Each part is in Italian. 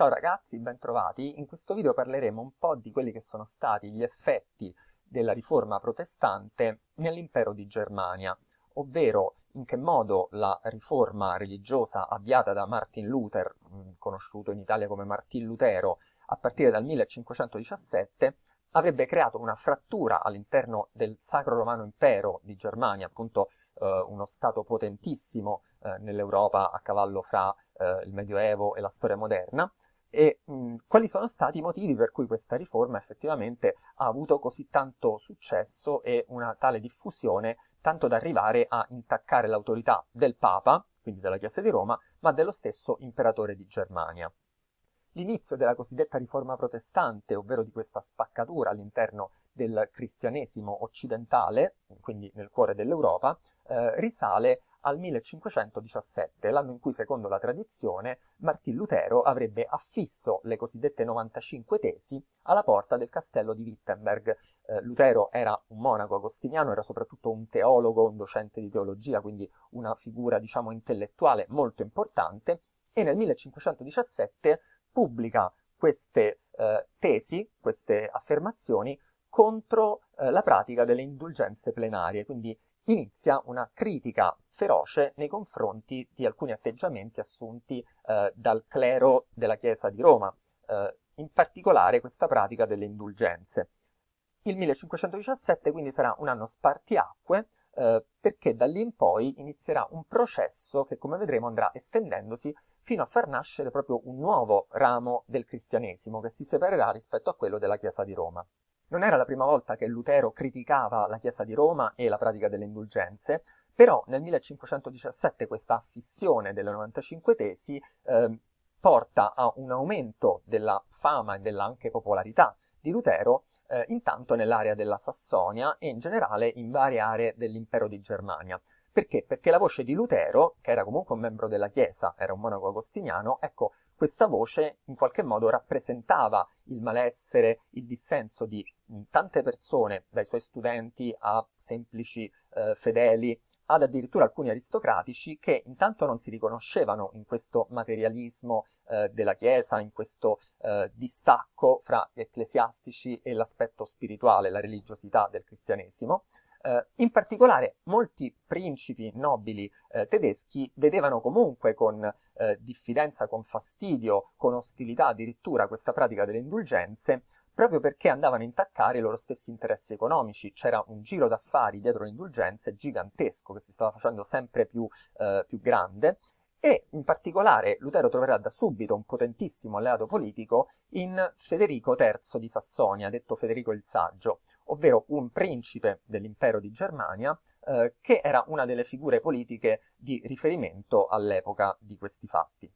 Ciao ragazzi, bentrovati. In questo video parleremo un po' di quelli che sono stati gli effetti della riforma protestante nell'impero di Germania, ovvero in che modo la riforma religiosa avviata da Martin Luther, mm, conosciuto in Italia come Martin Lutero, a partire dal 1517, avrebbe creato una frattura all'interno del Sacro Romano Impero di Germania, appunto eh, uno stato potentissimo eh, nell'Europa a cavallo fra eh, il Medioevo e la storia moderna, e mh, mm, quali sono stati i motivi per cui questa riforma effettivamente ha avuto così tanto successo e una tale diffusione tanto da arrivare a intaccare l'autorità del Papa, quindi della Chiesa di Roma, ma dello stesso imperatore di Germania. L'inizio della cosiddetta riforma protestante, ovvero di questa spaccatura all'interno del cristianesimo occidentale, quindi nel cuore dell'Europa, eh, risale al 1517, l'anno in cui, secondo la tradizione, Martin Lutero avrebbe affisso le cosiddette 95 tesi alla porta del castello di Wittenberg. Eh, Lutero era un monaco agostiniano, era soprattutto un teologo, un docente di teologia, quindi una figura, diciamo, intellettuale molto importante, e nel 1517 pubblica queste eh, tesi, queste affermazioni contro eh, la pratica delle indulgenze plenarie, quindi inizia una critica feroce nei confronti di alcuni atteggiamenti assunti eh, dal clero della Chiesa di Roma, eh, in particolare questa pratica delle indulgenze. Il 1517 quindi sarà un anno spartiacque eh, perché da lì in poi inizierà un processo che come vedremo andrà estendendosi fino a far nascere proprio un nuovo ramo del cristianesimo che si separerà rispetto a quello della Chiesa di Roma. Non era la prima volta che Lutero criticava la Chiesa di Roma e la pratica delle indulgenze, però nel 1517 questa affissione delle 95 tesi eh, porta a un aumento della fama e della anche popolarità di Lutero eh, intanto nell'area della Sassonia e in generale in varie aree dell'impero di Germania. Perché? Perché la voce di Lutero, che era comunque un membro della Chiesa, era un monaco agostiniano, ecco, questa voce in qualche modo rappresentava il malessere, il dissenso di tante persone, dai suoi studenti a semplici eh, fedeli, ad addirittura alcuni aristocratici che intanto non si riconoscevano in questo materialismo eh, della Chiesa, in questo eh, distacco fra gli ecclesiastici e l'aspetto spirituale, la religiosità del cristianesimo, eh, in particolare molti principi nobili eh, tedeschi vedevano comunque con eh, diffidenza, con fastidio, con ostilità addirittura questa pratica delle indulgenze, proprio perché andavano a intaccare i loro stessi interessi economici. C'era un giro d'affari dietro le indulgenze gigantesco che si stava facendo sempre più, eh, più grande e in particolare Lutero troverà da subito un potentissimo alleato politico in Federico III di Sassonia, detto Federico il Saggio ovvero un principe dell'impero di Germania eh, che era una delle figure politiche di riferimento all'epoca di questi fatti.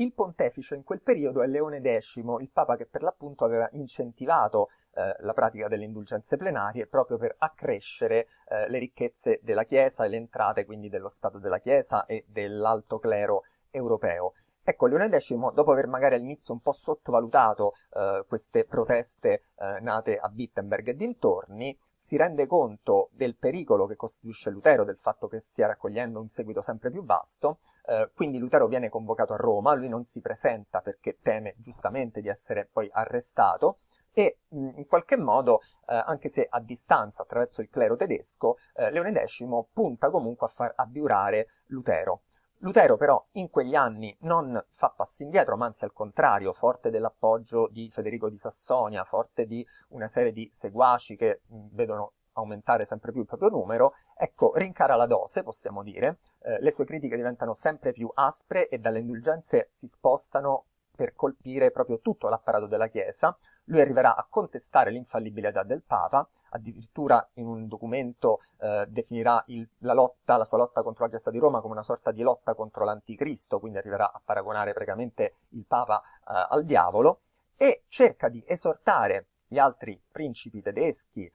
Il pontefice in quel periodo è Leone X, il papa che per l'appunto aveva incentivato eh, la pratica delle indulgenze plenarie proprio per accrescere eh, le ricchezze della Chiesa e le entrate quindi dello Stato della Chiesa e dell'alto clero europeo Ecco, Leone X, dopo aver magari all'inizio un po' sottovalutato eh, queste proteste eh, nate a Wittenberg e dintorni, si rende conto del pericolo che costituisce Lutero, del fatto che stia raccogliendo un seguito sempre più vasto, eh, quindi Lutero viene convocato a Roma, lui non si presenta perché teme giustamente di essere poi arrestato, e mm, in qualche modo, eh, anche se a distanza attraverso il clero tedesco, eh, Leone X punta comunque a far abbiurare Lutero. Lutero però in quegli anni non fa passi indietro, ma anzi al contrario, forte dell'appoggio di Federico di Sassonia, forte di una serie di seguaci che vedono aumentare sempre più il proprio numero, ecco, rincara la dose, possiamo dire, eh, le sue critiche diventano sempre più aspre e dalle indulgenze si spostano per colpire proprio tutto l'apparato della Chiesa. Lui arriverà a contestare l'infallibilità del Papa, addirittura in un documento eh, definirà il, la, lotta, la sua lotta contro la Chiesa di Roma come una sorta di lotta contro l'anticristo, quindi arriverà a paragonare praticamente il Papa eh, al diavolo, e cerca di esortare gli altri principi tedeschi, eh,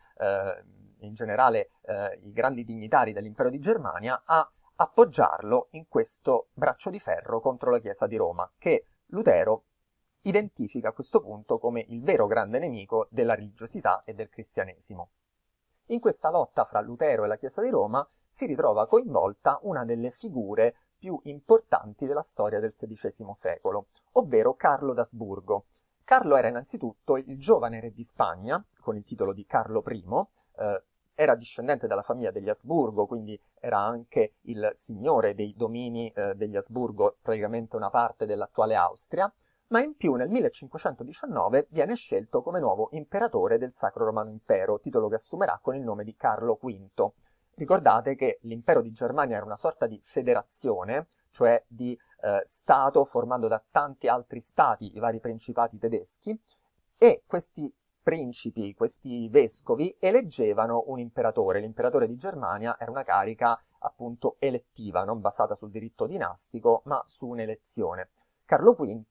in generale eh, i grandi dignitari dell'impero di Germania, a appoggiarlo in questo braccio di ferro contro la Chiesa di Roma, che Lutero identifica questo punto come il vero grande nemico della religiosità e del cristianesimo. In questa lotta fra Lutero e la Chiesa di Roma si ritrova coinvolta una delle figure più importanti della storia del XVI secolo, ovvero Carlo d'Asburgo. Carlo era innanzitutto il giovane re di Spagna, con il titolo di Carlo I, eh, era discendente dalla famiglia degli Asburgo, quindi era anche il signore dei domini eh, degli Asburgo, praticamente una parte dell'attuale Austria, ma in più nel 1519 viene scelto come nuovo imperatore del Sacro Romano Impero, titolo che assumerà con il nome di Carlo V. Ricordate che l'impero di Germania era una sorta di federazione, cioè di eh, Stato formato da tanti altri stati, i vari principati tedeschi, e questi principi, questi vescovi, eleggevano un imperatore. L'imperatore di Germania era una carica appunto elettiva, non basata sul diritto dinastico, ma su un'elezione. Carlo V,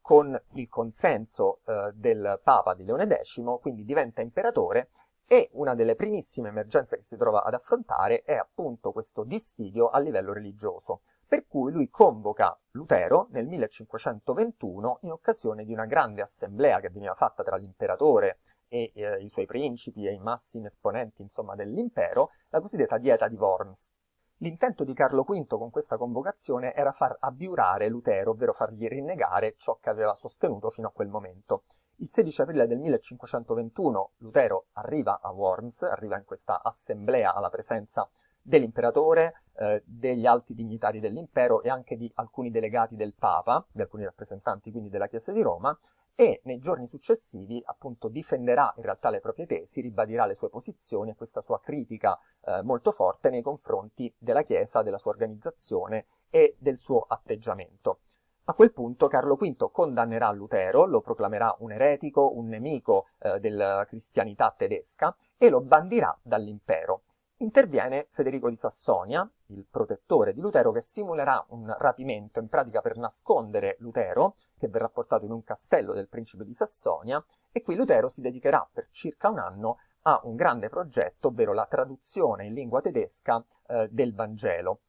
con il consenso eh, del Papa di Leone X, quindi diventa imperatore e una delle primissime emergenze che si trova ad affrontare è appunto questo dissidio a livello religioso per cui lui convoca Lutero nel 1521 in occasione di una grande assemblea che veniva fatta tra l'imperatore e eh, i suoi principi e i massimi esponenti insomma, dell'impero, la cosiddetta dieta di Worms. L'intento di Carlo V con questa convocazione era far abbiurare Lutero, ovvero fargli rinnegare ciò che aveva sostenuto fino a quel momento. Il 16 aprile del 1521 Lutero arriva a Worms, arriva in questa assemblea alla presenza di dell'imperatore, eh, degli alti dignitari dell'impero e anche di alcuni delegati del Papa, di alcuni rappresentanti quindi della Chiesa di Roma, e nei giorni successivi appunto difenderà in realtà le proprie tesi, ribadirà le sue posizioni e questa sua critica eh, molto forte nei confronti della Chiesa, della sua organizzazione e del suo atteggiamento. A quel punto Carlo V condannerà Lutero, lo proclamerà un eretico, un nemico eh, della cristianità tedesca e lo bandirà dall'impero. Interviene Federico di Sassonia, il protettore di Lutero, che simulerà un rapimento in pratica per nascondere Lutero, che verrà portato in un castello del principe di Sassonia, e qui Lutero si dedicherà per circa un anno a un grande progetto, ovvero la traduzione in lingua tedesca eh, del Vangelo.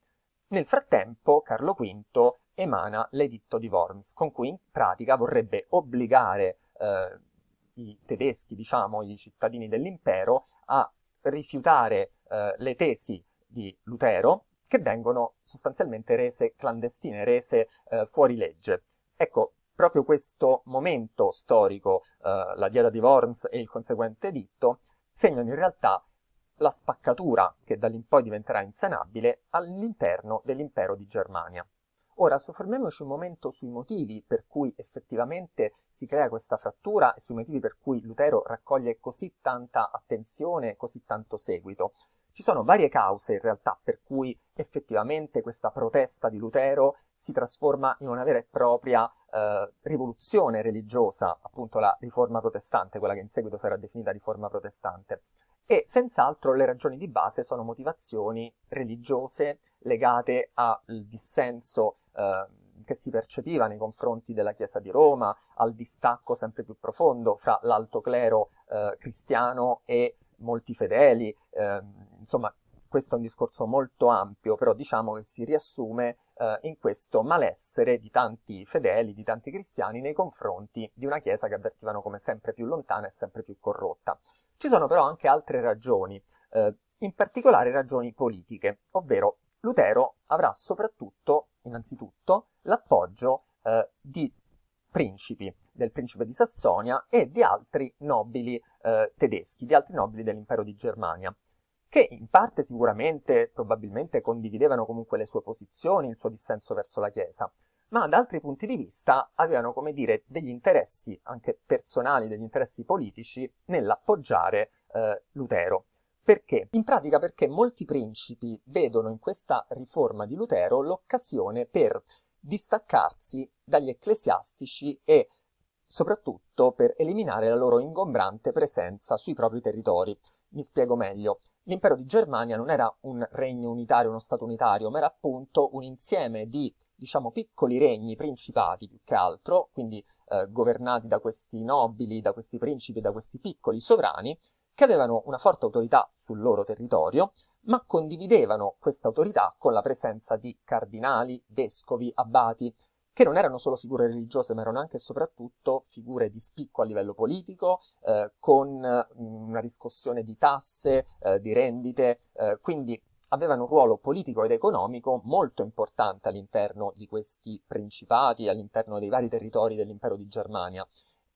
Nel frattempo Carlo V emana l'editto di Worms, con cui in pratica vorrebbe obbligare eh, i tedeschi, diciamo, i cittadini dell'impero, a rifiutare eh, le tesi di Lutero, che vengono sostanzialmente rese clandestine, rese eh, fuori legge. Ecco, proprio questo momento storico, eh, la diada di Worms e il conseguente editto, segnano in realtà la spaccatura che dall'in diventerà insanabile all'interno dell'impero di Germania. Ora soffermiamoci un momento sui motivi per cui effettivamente si crea questa frattura e sui motivi per cui Lutero raccoglie così tanta attenzione, così tanto seguito. Ci sono varie cause in realtà per cui effettivamente questa protesta di Lutero si trasforma in una vera e propria eh, rivoluzione religiosa, appunto la riforma protestante, quella che in seguito sarà definita riforma protestante. E senz'altro le ragioni di base sono motivazioni religiose legate al dissenso eh, che si percepiva nei confronti della Chiesa di Roma, al distacco sempre più profondo fra l'alto clero eh, cristiano e molti fedeli, eh, insomma questo è un discorso molto ampio, però diciamo che si riassume eh, in questo malessere di tanti fedeli, di tanti cristiani nei confronti di una Chiesa che avvertivano come sempre più lontana e sempre più corrotta. Ci sono però anche altre ragioni, eh, in particolare ragioni politiche, ovvero Lutero avrà soprattutto, innanzitutto, l'appoggio eh, di principi, del principe di Sassonia e di altri nobili eh, tedeschi, di altri nobili dell'impero di Germania, che in parte sicuramente, probabilmente condividevano comunque le sue posizioni, il suo dissenso verso la Chiesa, ma da altri punti di vista avevano, come dire, degli interessi anche personali, degli interessi politici nell'appoggiare eh, Lutero. Perché? In pratica perché molti principi vedono in questa riforma di Lutero l'occasione per distaccarsi dagli ecclesiastici e soprattutto per eliminare la loro ingombrante presenza sui propri territori. Mi spiego meglio. L'impero di Germania non era un regno unitario, uno stato unitario, ma era appunto un insieme di, diciamo, piccoli regni, principati più che altro, quindi eh, governati da questi nobili, da questi principi, da questi piccoli sovrani, che avevano una forte autorità sul loro territorio, ma condividevano questa autorità con la presenza di cardinali, vescovi, abbati, che non erano solo figure religiose, ma erano anche e soprattutto figure di spicco a livello politico, eh, con mm, una riscossione di tasse, eh, di rendite, eh, quindi avevano un ruolo politico ed economico molto importante all'interno di questi principati, all'interno dei vari territori dell'impero di Germania.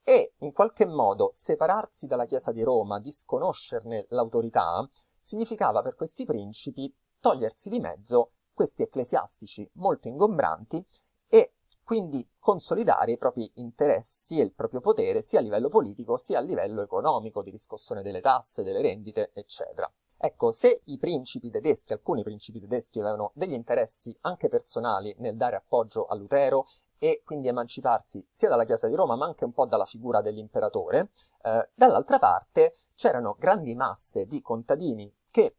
E in qualche modo separarsi dalla Chiesa di Roma, disconoscerne l'autorità, significava per questi principi togliersi di mezzo questi ecclesiastici molto ingombranti e quindi consolidare i propri interessi e il proprio potere sia a livello politico sia a livello economico, di riscossione delle tasse, delle rendite, eccetera. Ecco, se i principi tedeschi, alcuni principi tedeschi avevano degli interessi anche personali nel dare appoggio a Lutero e quindi emanciparsi sia dalla Chiesa di Roma ma anche un po' dalla figura dell'imperatore, eh, dall'altra parte c'erano grandi masse di contadini che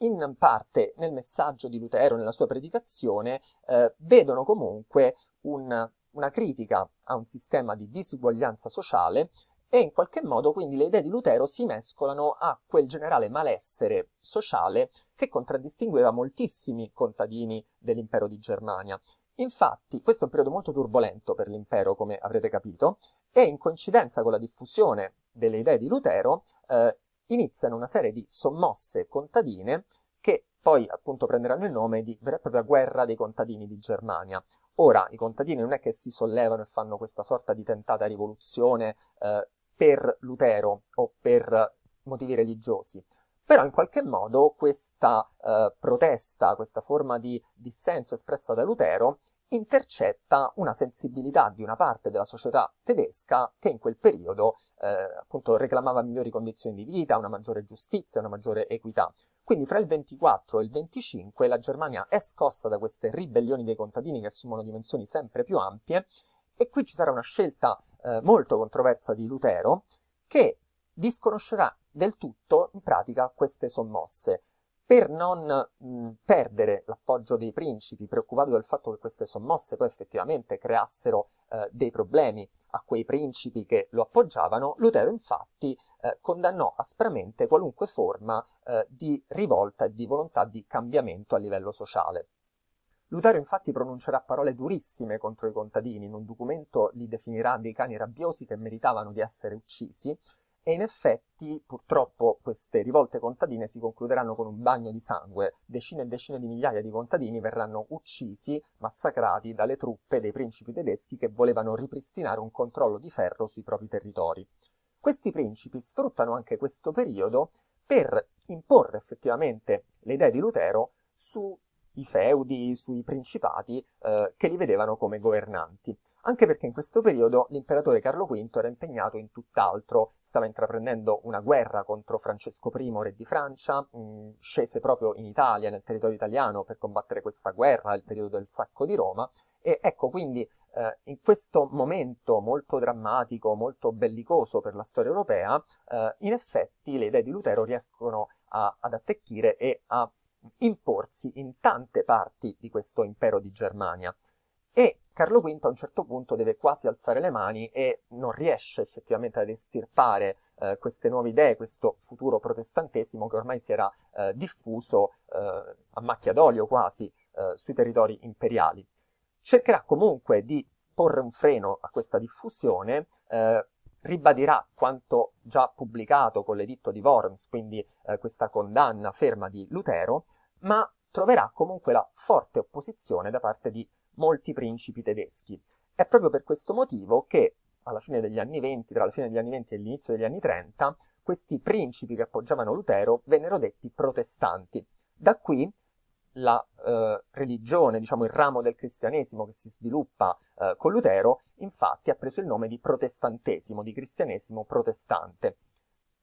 in parte nel messaggio di Lutero, nella sua predicazione, eh, vedono comunque un, una critica a un sistema di disuguaglianza sociale e in qualche modo quindi le idee di Lutero si mescolano a quel generale malessere sociale che contraddistingueva moltissimi contadini dell'impero di Germania. Infatti, questo è un periodo molto turbolento per l'impero, come avrete capito, e in coincidenza con la diffusione delle idee di Lutero, eh, iniziano una serie di sommosse contadine che poi appunto prenderanno il nome di vera e propria guerra dei contadini di Germania. Ora, i contadini non è che si sollevano e fanno questa sorta di tentata rivoluzione eh, per Lutero o per motivi religiosi, però in qualche modo questa eh, protesta, questa forma di dissenso espressa da Lutero intercetta una sensibilità di una parte della società tedesca che in quel periodo eh, appunto reclamava migliori condizioni di vita, una maggiore giustizia, una maggiore equità. Quindi fra il 24 e il 25 la Germania è scossa da queste ribellioni dei contadini che assumono dimensioni sempre più ampie e qui ci sarà una scelta eh, molto controversa di Lutero che disconoscerà del tutto in pratica queste sommosse per non mh, perdere l'appoggio dei principi, preoccupato del fatto che queste sommosse poi effettivamente creassero eh, dei problemi a quei principi che lo appoggiavano, Lutero infatti eh, condannò aspramente qualunque forma eh, di rivolta e di volontà di cambiamento a livello sociale. Lutero infatti pronuncerà parole durissime contro i contadini, in un documento li definirà dei cani rabbiosi che meritavano di essere uccisi, e in effetti, purtroppo, queste rivolte contadine si concluderanno con un bagno di sangue. Decine e decine di migliaia di contadini verranno uccisi, massacrati dalle truppe dei principi tedeschi che volevano ripristinare un controllo di ferro sui propri territori. Questi principi sfruttano anche questo periodo per imporre effettivamente le idee di Lutero sui feudi, sui principati eh, che li vedevano come governanti anche perché in questo periodo l'imperatore Carlo V era impegnato in tutt'altro, stava intraprendendo una guerra contro Francesco I, re di Francia, mh, mm, scese proprio in Italia, nel territorio italiano, per combattere questa guerra, il periodo del sacco di Roma, e ecco quindi eh, in questo momento molto drammatico, molto bellicoso per la storia europea, eh, in effetti le idee di Lutero riescono a, ad attecchire e a imporsi in tante parti di questo impero di Germania. E Carlo V a un certo punto deve quasi alzare le mani e non riesce effettivamente ad estirpare eh, queste nuove idee, questo futuro protestantesimo che ormai si era eh, diffuso eh, a macchia d'olio quasi eh, sui territori imperiali. Cercherà comunque di porre un freno a questa diffusione, eh, ribadirà quanto già pubblicato con l'editto di Worms, quindi eh, questa condanna ferma di Lutero, ma troverà comunque la forte opposizione da parte di molti principi tedeschi. È proprio per questo motivo che alla fine degli anni 20, tra la fine degli anni 20 e l'inizio degli anni 30, questi principi che appoggiavano Lutero vennero detti protestanti. Da qui la eh, religione, diciamo il ramo del cristianesimo che si sviluppa eh, con Lutero, infatti ha preso il nome di protestantesimo, di cristianesimo protestante.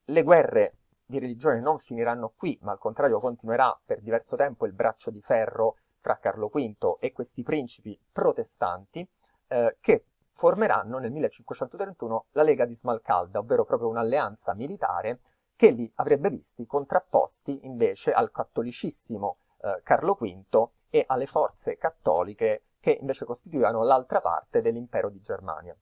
Le guerre di religione non finiranno qui, ma al contrario continuerà per diverso tempo il braccio di ferro fra Carlo V e questi principi protestanti eh, che formeranno nel 1531 la Lega di Smalcalda, ovvero proprio un'alleanza militare che li avrebbe visti contrapposti invece al cattolicissimo eh, Carlo V e alle forze cattoliche che invece costituivano l'altra parte dell'impero di Germania.